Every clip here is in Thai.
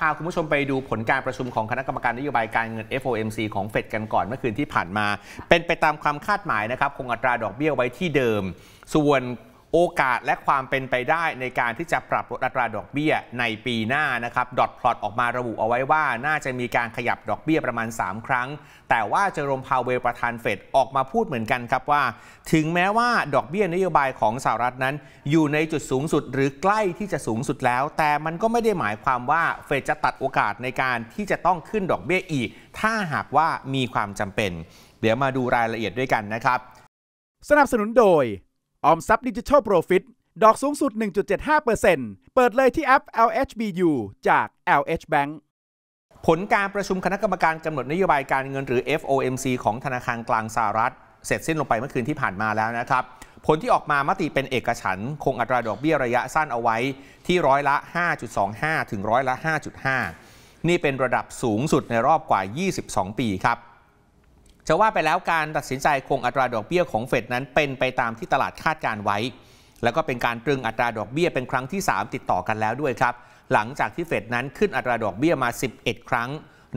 พาคุณผู้ชมไปดูผลการประชุมของคณะกรรมการนโยบายการเงิน FOMC ของเฟดกันก่อนเมื่อคืนที่ผ่านมา เป็นไปตามความคาดหมายนะครับ คงอัตราดอกเบี้ยไว้ที่เดิม ส่วนโอกาสและความเป็นไปได้ในการที่จะปรับลดอัตราดอกเบี้ยในปีหน้านะครับ ดอทพลอตออกมาระบุเอาไว้ว่า น่าจะมีการขยับดอกเบี้ยประมาณ 3 ครั้ง แต่ว่าเจอร์มพาวเวลประธานเฟดออกมาพูดเหมือนกันครับว่า ถึงแม้ว่าดอกเบี้ยนโยบายของสหรัฐนั้น อยู่ในจุดสูงสุด หรือใกล้ที่จะสูงสุดแล้วแต่มันก็ไม่ได้หมายความว่าเฟดจะตัดโอกาสในการที่จะต้องขึ้นดอกเบี้ยอีกถ้าหากว่ามีความจำเป็น เดี๋ยวมาดูรายละเอียดด้วยกันนะครับ สนับสนุนโดยออมทรัพย์ดิจิทัลโปรฟิต ดอกสูงสุด 1.75%เปิดเลยที่แอป LHBU จาก LH Bank ผลการประชุมคณะกรรมการกำหนดนโยบายการเงินหรือ FOMC ของธนาคารกลางสหรัฐเสร็จสิ้นลงไปเมื่อคืนที่ผ่านมาแล้วนะครับ ผลที่ออกมา มติเป็นเอกฉัน คงอัตราดอกเบี้ยระยะสั้นเอาไว้ที่ร้อยละ 5.25 ถึงร้อยละ 5.5 นี่เป็นระดับสูงสุดในรอบกว่า 22 ปีครับจะว่าไปแล้วการตัดสินใจคงอัตราดอกเบี้ยของเฟดนั้นเป็นไปตามที่ตลาดคาดการไว้แล้วก็เป็นการตรึงอัตราดอกเบี้ยเป็นครั้งที่ 3 ติดต่อกันแล้วด้วยครับหลังจากที่เฟดนั้นขึ้นอัตราดอกเบี้ยมา 11 ครั้ง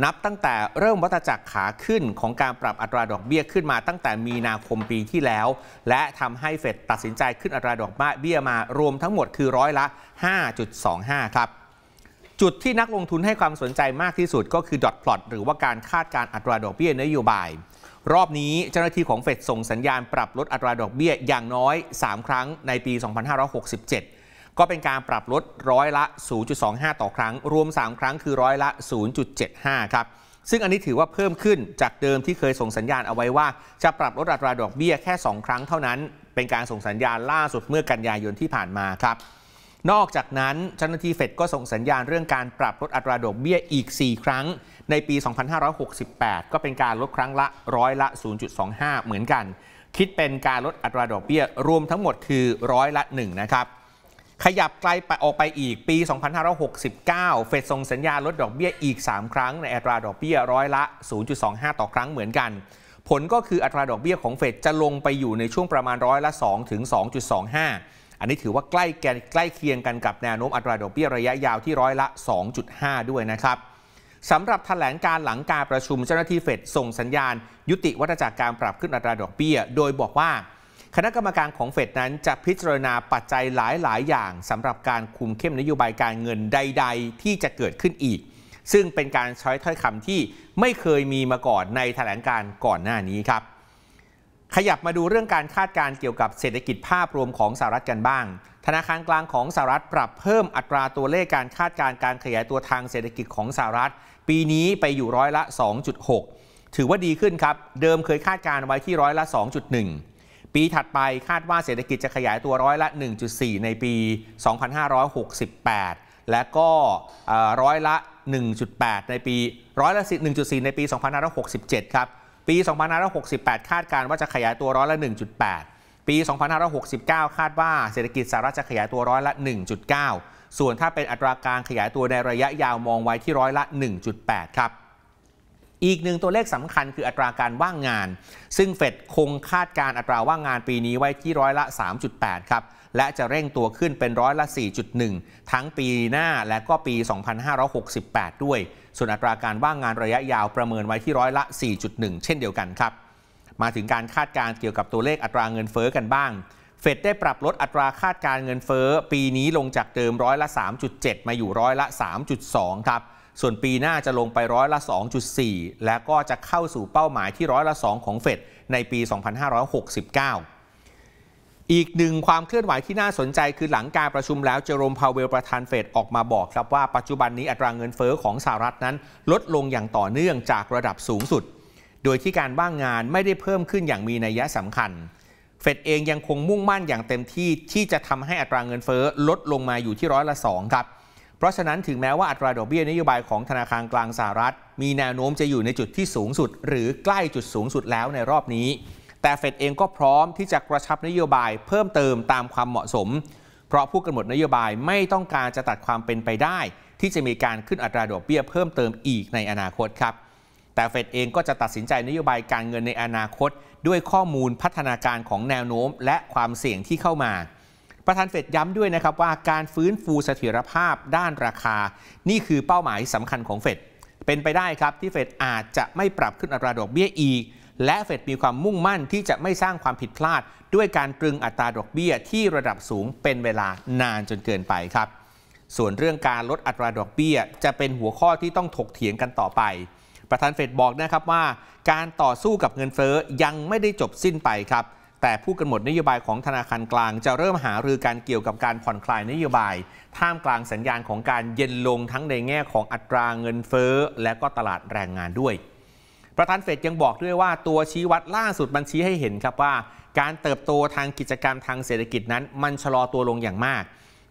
นับตั้งแต่เริ่มวัฏจักรขาขึ้น ของการปรับอัตราดอกเบี้ยขึ้นมาตั้งแต่มีนาคมปีที่แล้ว และทำให้เฟดตัดสินใจขึ้นอัตราดอกเบี้ยมารวมทั้งหมดคือร้อยละ 5.25ครับจุดที่นักลงทุนให้ความสนใจมากที่สุดก็คือดอทพลอตหรือว่าการคาดการอัตราดอกเบี้ยนโยบายรอบนี้เจ้าหน้าที่ของเฟดส่งสัญญาณปรับลดอัตราดอกเบี้ยอย่างน้อย 3 ครั้งในปี 2567 ก็เป็นการปรับลดร้อยละ 0.25 ต่อครั้งรวม 3 ครั้งคือร้อยละ 0.75 ครับซึ่งอันนี้ถือว่าเพิ่มขึ้นจากเดิมที่เคยส่งสัญญาณเอาไว้ว่าจะปรับลดอัตราดอกเบี้ยแค่ 2 ครั้งเท่านั้น เป็นการส่งสัญญาณล่าสุดเมื่อกันยายนที่ผ่านมาครับนอกจากนั้นเจ้าหน้าที่เฟดก็ส่งสัญญาณเรื่องการปรับลดอัตราดอกเบี้ยอีก4 ครั้ง ในปี 2568 ก็เป็นการลดครั้งละร้อยละ 0.25 เหมือนกัน คิดเป็นการลดอัตราดอกเบี้ย รวมทั้งหมดคือร้อยละ1นะครับ ขยับไกลไปออกไปอีกปี 2569 เฟดส่งสัญญาลดดอกเบี้ยอีก 3 ครั้งในอัตราดอกเบี้ยร้อยละ 0.25 ต่อครั้งเหมือนกัน ผลก็คืออัตราดอกเบี้ยของเฟดจะลงไปอยู่ในช่วงประมาณร้อยละ2ถึง 2.25อันนี้ถือว่าใกล้แกนใกล้เคียงกันกับแนวโน้มอัตราดอกเบี้ยระยะยาวที่ร้อยละ 2.5 ด้วยนะครับสำหรับแถลงการหลังการประชุมเจ้าหน้าที่เฟดส่งสัญญาณ ยุติวัฏจักรการปรับขึ้นอัตราดอกเบี้ยโดยบอกว่า คณะกรรมการของเฟดนั้นจะพิจารณาปัจจัยหลาย ๆ อย่างสำหรับการคุมเข้มนโยบายการเงินใด ๆ ที่จะเกิดขึ้นอีก ซึ่งเป็นการใช้ถ้อยคำที่ไม่เคยมีมาก่อนในแถลงการก่อนหน้านี้ครับขยับมาดูเรื่องการคาดการเกี่ยวกับเศรษฐกิจภาพรวมของสหรัฐกันบ้าง ธนาคารกลางของสหรัฐปรับเพิ่มอัตราตัวเลขการคาดการการขยายตัวทางเศรษฐกิจของสหรัฐ ปีนี้ไปอยู่ร้อยละ 2.6 ถือว่าดีขึ้นครับ เดิมเคยคาดการไว้ที่ร้อยละ 2.1 ปีถัดไปคาดว่าเศรษฐกิจจะขยายตัวร้อยละ 1.4 ในปี 2568 และก็ร้อยละ 1.8 ในปีร้อยละ 1.4 ในปี 2567ครับปี 2568 คาดการว่าจะขยายตัวร้อยละ 1.8 ปี 2569 คาดว่าเศรษฐกิจสหรัฐจะขยายตัวร้อยละ 1.9 ส่วนถ้าเป็นอัตราการขยายตัวในระยะยาวมองไว้ที่ร้อยละ 1.8 ครับอีกหนึ่งตัวเลขสำคัญคืออัตราการว่างงาน ซึ่งเฟดคงคาดการอัตราว่างงานปีนี้ไว้ที่ร้อยละ 3.8ครับและจะเร่งตัวขึ้นเป็นร้อยละ 4.1 ทั้งปีหน้าและก็ปี 2568 ด้วย ส่วนอัตราการว่างงานระยะยาวประเมินไว้ที่ร้อยละ 4.1 เช่นเดียวกันครับ มาถึงการคาดการเกี่ยวกับตัวเลขอัตราเงินเฟอ้อกันบ้างเฟดได้ปรับลดอัตราคาดการเงินเฟอ้อปีนี้ลงจากเดิมร้อยละ 3.7 มาอยู่ร้อยละ 3.2 ครับส่วนปีหน้าจะลงไปร้อยละ 2.4 และก็จะเข้าสู่เป้าหมายที่ร้อยละ 2 ของเฟดในปี 2569 อีกหนึ่งความเคลื่อนไหวที่น่าสนใจคือหลังการประชุมแล้ว เจอโรมพาวเวลประธานเฟดออกมาบอกครับว่าปัจจุบันนี้อัตรางเงินเฟอ้อของสหรัฐนั้น ลดลงอย่างต่อเนื่องจากระดับสูงสุด โดยที่การว่างงานไม่ได้เพิ่มขึ้นอย่างมีนัยสำคัญ เฟดเองยังคงมุ่งมั่นอย่างเต็มที่ที่จะทำให้อัตรางเงินเฟอ้อลดลงมาอยู่ที่ร้อยละสองครับเพราะฉะนั้นถึงแม้ว่าอัตราดอกเบี้ยนโยบายของธนาคารกลางสหรัฐ มีแนวโน้มจะอยู่ในจุดที่สูงสุด หรือใกล้จุดสูงสุดแล้วในรอบนี้ แต่เฟดเองก็พร้อมที่จะกระชับนโยบายเพิ่มเติมตามความเหมาะสม เพราะผู้กำหนดนโยบายไม่ต้องการจะตัดความเป็นไปได้ ที่จะมีการขึ้นอัตราดอกเบี้ยเพิ่มเติมอีกในอนาคตครับแต่เฟดเองก็จะตัดสินใจนโยบายการเงินในอนาคต ด้วยข้อมูลพัฒนาการของแนวโน้มและความเสี่ยงที่เข้ามาประธานเฟดย้ำด้วยนะครับว่าการฟื้นฟูเสถียรภาพด้านราคา นี่คือเป้าหมายสำคัญของเฟดเป็นไปได้ครับ ที่เฟดอาจจะไม่ปรับขึ้นอัตราดอกเบี้ยอีก และเฟดมีความมุ่งมั่นที่จะไม่สร้างความผิดพลาดด้วยการตรึงอัตราดอกเบี้ยที่ระดับสูงเป็นเวลานานจนเกินไปครับ ส่วนเรื่องการลดอัตราดอกเบี้ย จะเป็นหัวข้อที่ต้องถกเถียงกันต่อไปประธานเฟดบอกนะครับว่าการต่อสู้กับเงินเฟ้อยังไม่ได้จบสิ้นไปครับแต่ผู้กำหนดนโยบายของธนาคารกลางจะเริ่มหารือการเกี่ยวกับการผ่อนคลายนโยบาย ท่ามกลางสัญญาณของการเย็นลงทั้งในแง่ของอัตราเงินเฟ้อ และก็ตลาดแรงงานด้วย ประธานเฟดยังบอกด้วยว่าตัวชี้วัดล่าสุดมันชี้ให้เห็นครับว่า การเติบโตทางกิจกรรมทางเศรษฐกิจนั้น มันชะลอตัวลงอย่างมาก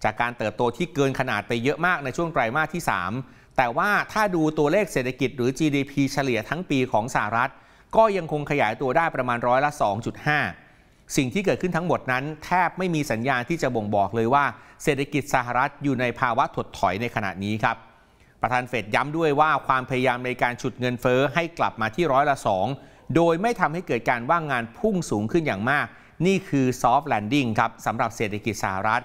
จากการเติบโตที่เกินขนาดไปเยอะมากในช่วงไตรมาสที่ 3 แต่ว่าถ้าดูตัวเลขเศรษฐกิจ หรือ GDP เฉลี่ยทั้งปีของสหรัฐ ก็ยังคงขยายตัวได้ประมาณร้อยละ 2.5สิ่งที่เกิดขึ้นทั้งหมดนั้นแทบไม่มีสัญญาณที่จะบ่งบอกเลยว่า เศรษฐกิจสหรัฐอยู่ในภาวะถดถอยในขณะนี้ครับ ประธานเฟดย้ำด้วยว่าความพยายามในการฉุดเงินเฟ้อให้กลับมาที่ร้อยละสองโดยไม่ทำให้เกิดการว่างงานพุ่งสูงขึ้นอย่างมาก นี่คือซอฟต์แลนดิ้งครับสำหรับเศรษฐกิจสหรัฐ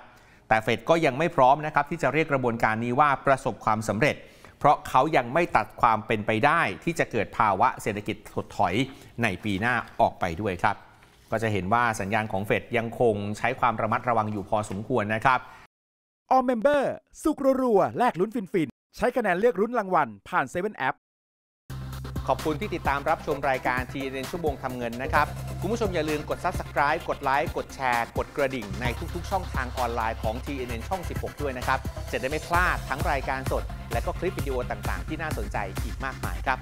แต่เฟดก็ยังไม่พร้อมนะครับที่จะเรียกกระบวนการนี้ว่าประสบความสำเร็จ เพราะเขายังไม่ตัดความเป็นไปได้ ที่จะเกิดภาวะเศรษฐกิจถดถอยในปีหน้าออกไปด้วยครับก็จะเห็นว่าสัญญาณของเฟดยังคงใช้ความระมัดระวังอยู่พอสมควรนะครับ ออมเมมเบอร์สุกรัวๆแลกลุ้นฟินๆใช้คะแนนเลือกรุ้นรางวัลผ่านเซเว่นแอปขอบคุณที่ติดตามรับชมรายการทีเรนชั่วโมงทำเงินนะครับ คุณผู้ชมอย่าลืมกด Subscribe กดไลค์กดแชร์ กดกระดิ่ง ในทุกๆ ช่องทางออนไลน์ของ TNN ช่อง 16 ด้วยนะครับจะได้ไม่พลาดทั้งรายการสด และก็คลิปวิดีโอต่างๆที่น่าสนใจอีกมากมายครับ